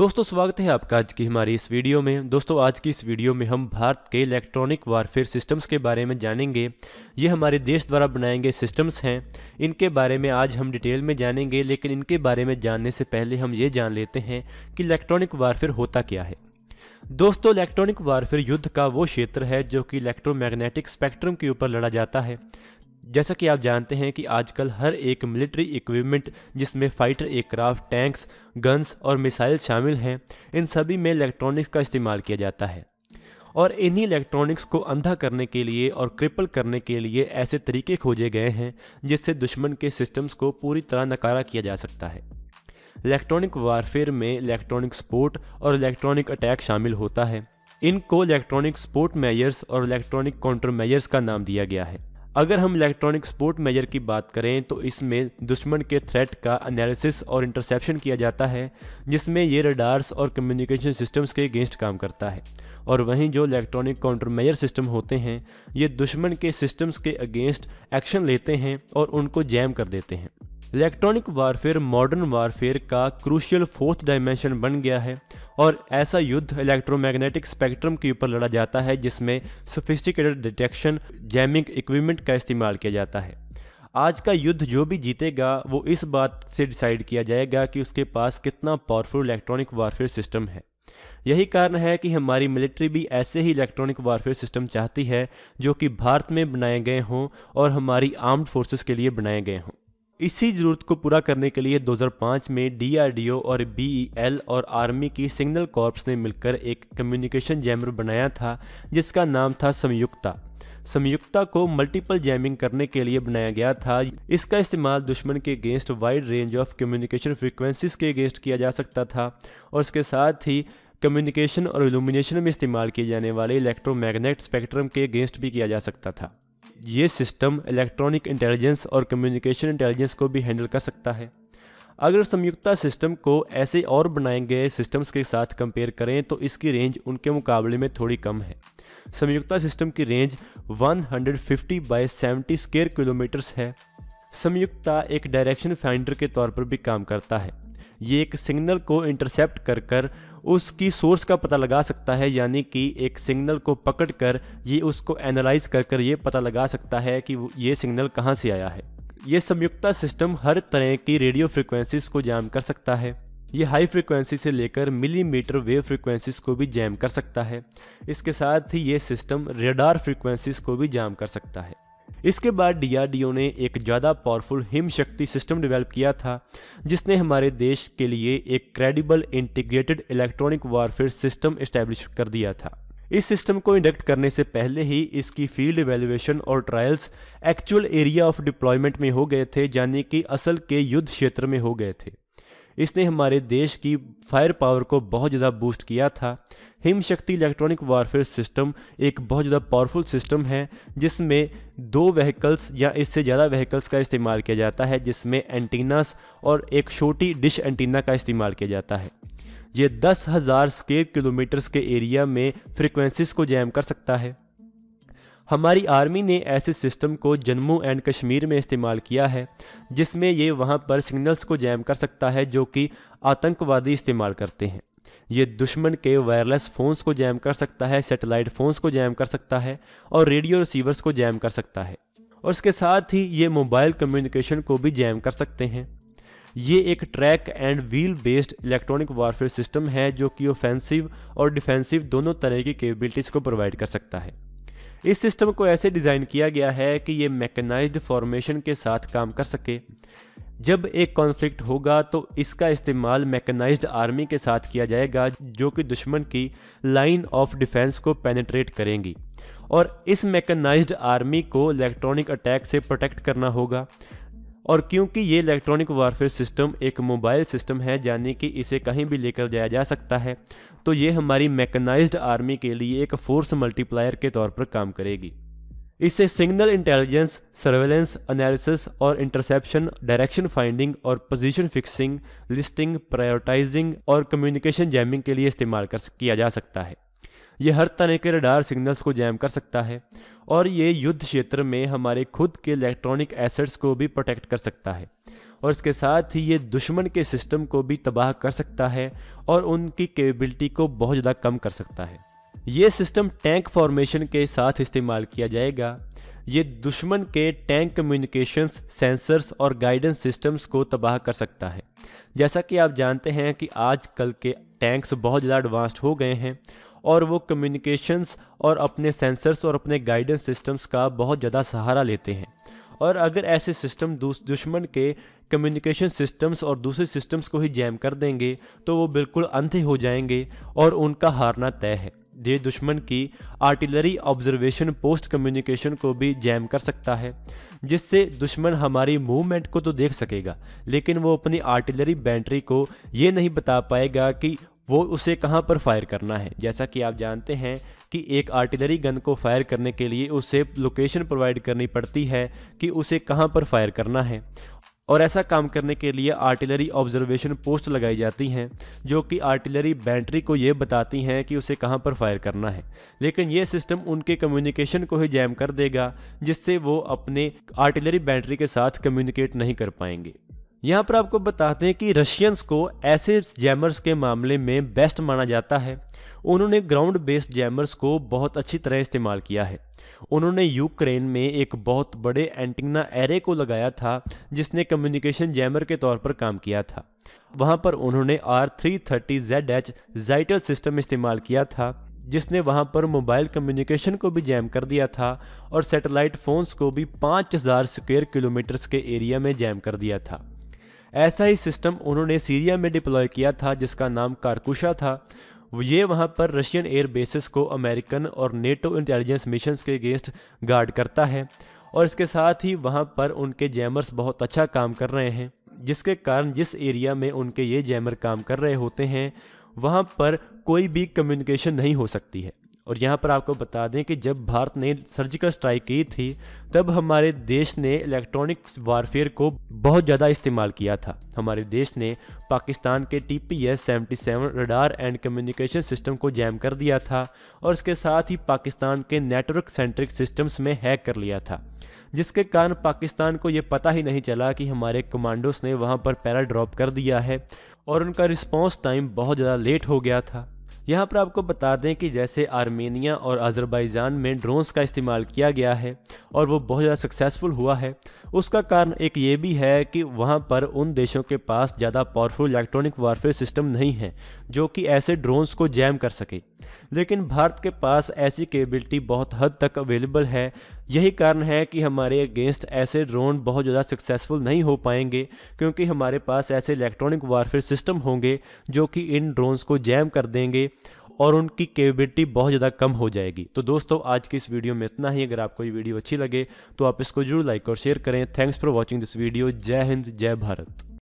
दोस्तों स्वागत है आपका आज की हमारी इस वीडियो में दोस्तों आज की इस वीडियो में हम भारत के इलेक्ट्रॉनिक वारफेयर सिस्टम्स के बारे में जानेंगे ये हमारे देश द्वारा बनाए गए सिस्टम्स हैं इनके बारे में आज हम डिटेल में जानेंगे लेकिन इनके बारे में जानने से पहले हम ये जान लेते हैं कि इलेक्ट्रॉनिक वारफेयर होता क्या है दोस्तों इलेक्ट्रॉनिक वारफेयर युद्ध का वो क्षेत्र है जो कि इलेक्ट्रोमैग्नेटिक स्पेक्ट्रम के ऊपर लड़ा जाता है जैसा कि आप जानते हैं कि आजकल हर एक मिलिट्री इक्विपमेंट जिसमें फाइटर एयरक्राफ्ट टैंक्स गन्स और मिसाइल शामिल हैं इन सभी में इलेक्ट्रॉनिक्स का इस्तेमाल किया जाता है और इन्हीं इलेक्ट्रॉनिक्स को अंधा करने के लिए और क्रिपल करने के लिए ऐसे तरीके खोजे गए हैं जिससे दुश्मन के सिस्टम्स को पूरी तरह नकारा किया जा सकता है इलेक्ट्रॉनिक वारफेयर में इलेक्ट्रॉनिक स्पोर्ट और इलेक्ट्रॉनिक अटैक शामिल होता है इनको इलेक्ट्रॉनिक स्पोर्ट मेयर्स और इलेक्ट्रॉनिक काउंटर मेयर्स का नाम दिया गया है अगर हम इलेक्ट्रॉनिक स्पोर्ट मेजर की बात करें तो इसमें दुश्मन के थ्रेट का एनालिसिस और इंटरसेप्शन किया जाता है जिसमें ये रडार्स और कम्युनिकेशन सिस्टम्स के अगेंस्ट काम करता है और वहीं जो इलेक्ट्रॉनिक काउंटर मेजर सिस्टम होते हैं ये दुश्मन के सिस्टम्स के अगेंस्ट एक्शन लेते हैं और उनको जैम कर देते हैं इलेक्ट्रॉनिक वारफेयर मॉडर्न वारफेयर का क्रूशियल फोर्थ डायमेंशन बन गया है और ऐसा युद्ध इलेक्ट्रोमैग्नेटिक स्पेक्ट्रम के ऊपर लड़ा जाता है जिसमें सोफिस्टिकेटेड डिटेक्शन जैमिंग इक्विपमेंट का इस्तेमाल किया जाता है आज का युद्ध जो भी जीतेगा वो इस बात से डिसाइड किया जाएगा कि उसके पास कितना पावरफुल इलेक्ट्रॉनिक वारफेयर सिस्टम है यही कारण है कि हमारी मिलिट्री भी ऐसे ही इलेक्ट्रॉनिक वारफेयर सिस्टम चाहती है जो कि भारत में बनाए गए हों और हमारी आर्म्ड फोर्सेस के लिए बनाए गए हों इसी जरूरत को पूरा करने के लिए 2005 में डीआरडीओ और बीईएल e और आर्मी की सिग्नल कॉर्प्स ने मिलकर एक कम्युनिकेशन जैमर बनाया था जिसका नाम था संयुक्ता संयुक्ता को मल्टीपल जैमिंग करने के लिए बनाया गया था इसका इस्तेमाल दुश्मन के against wide range of communication frequencies के अगेंस्ट किया जा सकता था और इसके साथ ही कम्युनिकेशन और इल्यूमिनेशन में इस्तेमाल किए जाने वाले इलेक्ट्रोमैग्नेट स्पेक्ट्रम के अगेंस्ट भी किया जा सकता था ये सिस्टम इलेक्ट्रॉनिक इंटेलिजेंस और कम्युनिकेशन इंटेलिजेंस को भी हैंडल कर सकता है अगर संयुक्ता सिस्टम को ऐसे और बनाए गए सिस्टम्स के साथ कंपेयर करें तो इसकी रेंज उनके मुकाबले में थोड़ी कम है संयुक्ता सिस्टम की range 150 fifty by seventy square kilometres है संयुक्ता एक डायरेक्शन फाइंडर के तौर पर भी काम करता है ये एक सिग्नल को इंटरसेप्ट कर कर उसकी सोर्स का पता लगा सकता है यानी कि एक सिग्नल को पकड़ कर ये उसको एनालाइज कर कर ये पता लगा सकता है कि ये सिग्नल कहाँ से आया है ये संयुक्ता सिस्टम हर तरह की रेडियो फ्रिक्वेंसीज को जैम कर सकता है ये हाई फ्रिक्वेंसी से लेकर मिलीमीटर वेव फ्रिक्वेंसीज को भी जैम कर सकता है इसके साथ ही ये सिस्टम रेडार फ्रिक्वेंसीज को भी जैम कर सकता है इसके बाद डीआरडीओ ने एक ज़्यादा powerful Him Shakti system develop किया था जिसने हमारे देश के लिए एक credible integrated electronic warfare system establish कर दिया था इस सिस्टम को इंडक्ट करने से पहले ही इसकी फील्ड एवेल्युएशन और trials actual area of deployment में हो गए थे यानी कि असल के युद्ध क्षेत्र में हो गए थे इसने हमारे देश की फायर पावर को बहुत ज़्यादा बूस्ट किया था हिम शक्ति इलेक्ट्रॉनिक वारफेयर सिस्टम एक बहुत ज़्यादा पावरफुल सिस्टम है जिसमें दो व्हीकल्स या इससे ज़्यादा व्हीकल्स का इस्तेमाल किया जाता है जिसमें एंटीनास और एक छोटी डिश एंटीना का इस्तेमाल किया जाता है ये दस हज़ार स्केयर किलोमीटर्स के एरिया में फ्रिक्वेंसीज को जैम कर सकता है हमारी आर्मी ने ऐसे सिस्टम को जम्मू एंड कश्मीर में इस्तेमाल किया है जिसमें ये वहाँ पर सिग्नल्स को जैम कर सकता है जो कि आतंकवादी इस्तेमाल करते हैं ये दुश्मन के वायरलेस फ़ोन्स को जैम कर सकता है सैटेलाइट फ़ोन्स को जैम कर सकता है और रेडियो रिसीवर्स को जैम कर सकता है और इसके साथ ही ये मोबाइल कम्युनिकेशन को भी जैम कर सकते हैं ये एक track and wheel based electronic warfare system है जो कि ऑफेंसिव और डिफेंसिव दोनों तरह की कैपेबिलिटीज़ को प्रोवाइड कर सकता है इस सिस्टम को ऐसे डिज़ाइन किया गया है कि ये मैकेनाइज्ड फॉर्मेशन के साथ काम कर सके जब एक कॉन्फ्लिक्ट होगा तो इसका इस्तेमाल मैकेनाइज्ड आर्मी के साथ किया जाएगा जो कि दुश्मन की लाइन ऑफ डिफेंस को पेनिट्रेट करेंगी और इस मैकेनाइज्ड आर्मी को इलेक्ट्रॉनिक अटैक से प्रोटेक्ट करना होगा और क्योंकि ये इलेक्ट्रॉनिक वारफेयर सिस्टम एक मोबाइल सिस्टम है यानी कि इसे कहीं भी लेकर जाया जा सकता है तो ये हमारी मैकेनाइज्ड आर्मी के लिए एक फोर्स मल्टीप्लायर के तौर पर काम करेगी इसे सिग्नल इंटेलिजेंस सर्वेलेंस एनालिसिस और इंटरसेप्शन डायरेक्शन फाइंडिंग और पोजीशन फिक्सिंग लिस्टिंग प्रायोरिटाइजिंग और कम्युनिकेशन जैमिंग के लिए इस्तेमाल कर किया जा सकता है ये हर तरह के रडार सिग्नल्स को जैम कर सकता है और ये युद्ध क्षेत्र में हमारे खुद के इलेक्ट्रॉनिक एसेट्स को भी प्रोटेक्ट कर सकता है और इसके साथ ही ये दुश्मन के सिस्टम को भी तबाह कर सकता है और उनकी कैपेबिलिटी को बहुत ज़्यादा कम कर सकता है ये सिस्टम टैंक फॉर्मेशन के साथ इस्तेमाल किया जाएगा ये दुश्मन के टैंक कम्युनिकेशंस सेंसर्स और गाइडेंस सिस्टम्स को तबाह कर सकता है जैसा कि आप जानते हैं कि आजकल के टैंक्स बहुत ज़्यादा एडवांस्ड हो गए हैं और वो कम्युनिकेशंस और अपने सेंसर्स और अपने गाइडेंस सिस्टम्स का बहुत ज़्यादा सहारा लेते हैं और अगर ऐसे सिस्टम दुश्मन के कम्युनिकेशन सिस्टम्स और दूसरे सिस्टम्स को ही जैम कर देंगे तो वो बिल्कुल अंधे हो जाएंगे और उनका हारना तय है ये दुश्मन की आर्टिलरी ऑब्जर्वेशन पोस्ट कम्युनिकेशन को भी जैम कर सकता है जिससे दुश्मन हमारी मूवमेंट को तो देख सकेगा लेकिन वो अपनी आर्टिलरी बैटरी को ये नहीं बता पाएगा कि वो उसे कहाँ पर फायर करना है जैसा कि आप जानते हैं कि एक आर्टिलरी गन को फायर करने के लिए उसे लोकेशन प्रोवाइड करनी पड़ती है कि उसे कहाँ पर फायर करना है और ऐसा काम करने के लिए आर्टिलरी ऑब्जर्वेशन पोस्ट लगाई जाती हैं जो कि आर्टिलरी बैटरी को ये बताती हैं कि उसे कहाँ पर फायर करना है लेकिन ये सिस्टम उनके कम्युनिकेशन को ही जैम कर देगा जिससे वो अपने आर्टिलरी बैटरी के साथ कम्युनिकेट नहीं कर पाएंगे यहाँ पर आपको बताते हैं कि रशियंस को ऐसे जैमर्स के मामले में बेस्ट माना जाता है उन्होंने ग्राउंड बेस्ड जैमर्स को बहुत अच्छी तरह इस्तेमाल किया है उन्होंने यूक्रेन में एक बहुत बड़े एंटिना एरे को लगाया था जिसने कम्युनिकेशन जैमर के तौर पर काम किया था वहाँ पर उन्होंने R three thirty Z H Zhitel system इस्तेमाल किया था जिसने वहाँ पर मोबाइल कम्युनिकेशन को भी जैम कर दिया था और सैटेलाइट फोन्स को भी 5000 स्क्वेयर किलोमीटर्स के एरिया में जैम कर दिया था ऐसा ही सिस्टम उन्होंने सीरिया में डिप्लॉय किया था जिसका नाम कारकुशा था ये वहाँ पर रशियन एयर बेसिस को अमेरिकन और नेटो इंटेलिजेंस मिशन के अगेंस्ट गार्ड करता है और इसके साथ ही वहाँ पर उनके जैमर्स बहुत अच्छा काम कर रहे हैं जिसके कारण जिस एरिया में उनके ये जैमर काम कर रहे होते हैं वहाँ पर कोई भी कम्युनिकेशन नहीं हो सकती है और यहाँ पर आपको बता दें कि जब भारत ने सर्जिकल स्ट्राइक की थी तब हमारे देश ने इलेक्ट्रॉनिक वारफेयर को बहुत ज़्यादा इस्तेमाल किया था हमारे देश ने पाकिस्तान के T P S seventy seven radar and communication system को जैम कर दिया था और इसके साथ ही पाकिस्तान के नेटवर्क सेंट्रिक सिस्टम्स में हैक कर लिया था जिसके कारण पाकिस्तान को ये पता ही नहीं चला कि हमारे कमांडोस ने वहाँ पर पैरा ड्रॉप कर दिया है और उनका रिस्पॉन्स टाइम बहुत ज़्यादा लेट हो गया था यहाँ पर आपको बता दें कि जैसे आर्मेनिया और अजरबैजान में ड्रोन्स का इस्तेमाल किया गया है और वो बहुत ज़्यादा सक्सेसफुल हुआ है उसका कारण एक ये भी है कि वहाँ पर उन देशों के पास ज़्यादा पावरफुल इलेक्ट्रॉनिक वारफेयर सिस्टम नहीं है जो कि ऐसे ड्रोन्स को जैम कर सके लेकिन भारत के पास ऐसी केबिलिटी बहुत हद तक अवेलेबल है यही कारण है कि हमारे अगेंस्ट ऐसे ड्रोन बहुत ज़्यादा सक्सेसफुल नहीं हो पाएंगे क्योंकि हमारे पास ऐसे इलेक्ट्रॉनिक वारफेयर सिस्टम होंगे जो कि इन ड्रोन्स को जैम कर देंगे और उनकी कैपेबिलिटी बहुत ज़्यादा कम हो जाएगी तो दोस्तों आज की इस वीडियो में इतना ही अगर आपको ये वीडियो अच्छी लगे तो आप इसको जरूर लाइक और शेयर करें thanks for watching this video जय हिंद जय भारत